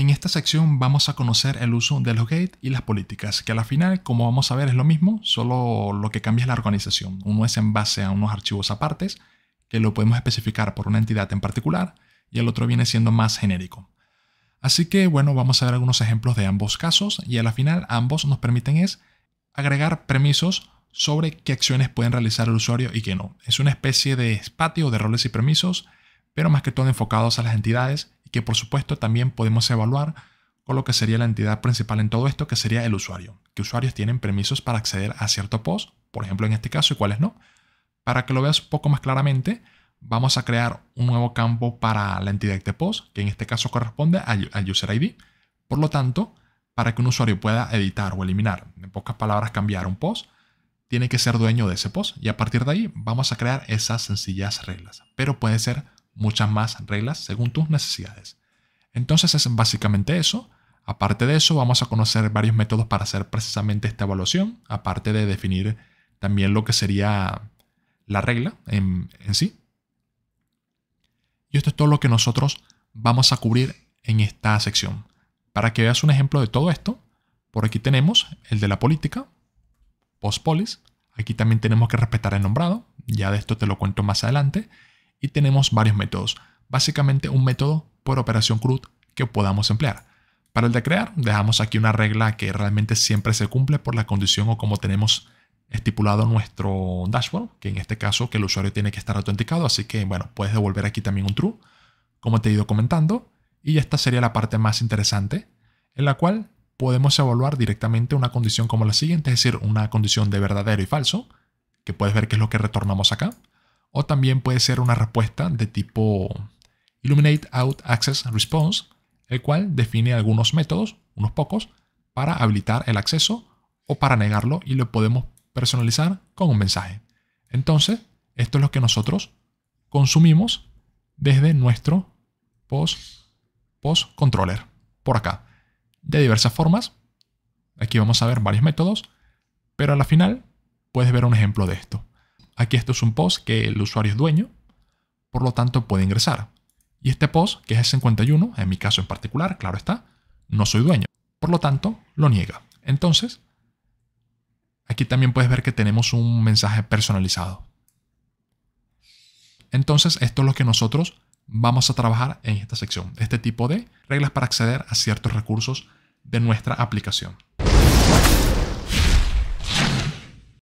En esta sección vamos a conocer el uso de los gate y las políticas, que a la final, como vamos a ver, es lo mismo, solo lo que cambia es la organización. Uno es en base a unos archivos apartes, que lo podemos especificar por una entidad en particular, y el otro viene siendo más genérico. Así que bueno, vamos a ver algunos ejemplos de ambos casos y a la final ambos nos permiten es agregar permisos sobre qué acciones pueden realizar el usuario y qué no. Es una especie de espacio de roles y permisos, pero más que todo enfocados a las entidades que por supuesto también podemos evaluar con lo que sería la entidad principal en todo esto, que sería el usuario. ¿Qué usuarios tienen permisos para acceder a cierto post? Por ejemplo, en este caso, y cuáles no. Para que lo veas un poco más claramente, vamos a crear un nuevo campo para la entidad de post, que en este caso corresponde al user ID. Por lo tanto, para que un usuario pueda editar o eliminar, en pocas palabras, cambiar un post, tiene que ser dueño de ese post. Y a partir de ahí vamos a crear esas sencillas reglas. Pero puede ser muchas más reglas según tus necesidades. Entonces es básicamente eso. Aparte de eso, vamos a conocer varios métodos para hacer precisamente esta evaluación, aparte de definir también lo que sería la regla en, sí. Y esto es todo lo que nosotros vamos a cubrir en esta sección. Para que veas un ejemplo de todo esto, por aquí tenemos el de la política, postpolis. Aquí también tenemos que respetar el nombrado, ya de esto te lo cuento más adelante y tenemos varios métodos, básicamente un método por operación CRUD que podamos emplear. Para el de crear, dejamos aquí una regla que realmente siempre se cumple por la condición o como tenemos estipulado nuestro dashboard, que en este caso que el usuario tiene que estar autenticado, así que bueno, puedes devolver aquí también un true, como te he ido comentando, y esta sería la parte más interesante, en la cual podemos evaluar directamente una condición como la siguiente, es decir, una condición de verdadero y falso, que puedes ver que es lo que retornamos acá, o también puede ser una respuesta de tipo Illuminate Out Access Response, el cual define algunos métodos, unos pocos, para habilitar el acceso o para negarlo y lo podemos personalizar con un mensaje. Entonces, esto es lo que nosotros consumimos desde nuestro post, post controller, por acá, de diversas formas. Aquí vamos a ver varios métodos, pero a la final puedes ver un ejemplo de esto. Aquí esto es un post que el usuario es dueño, por lo tanto puede ingresar. Y este post, que es el 51, en mi caso en particular, claro está, no soy dueño. Por lo tanto, lo niega. Entonces, aquí también puedes ver que tenemos un mensaje personalizado. Entonces, esto es lo que nosotros vamos a trabajar en esta sección. Este tipo de reglas para acceder a ciertos recursos de nuestra aplicación.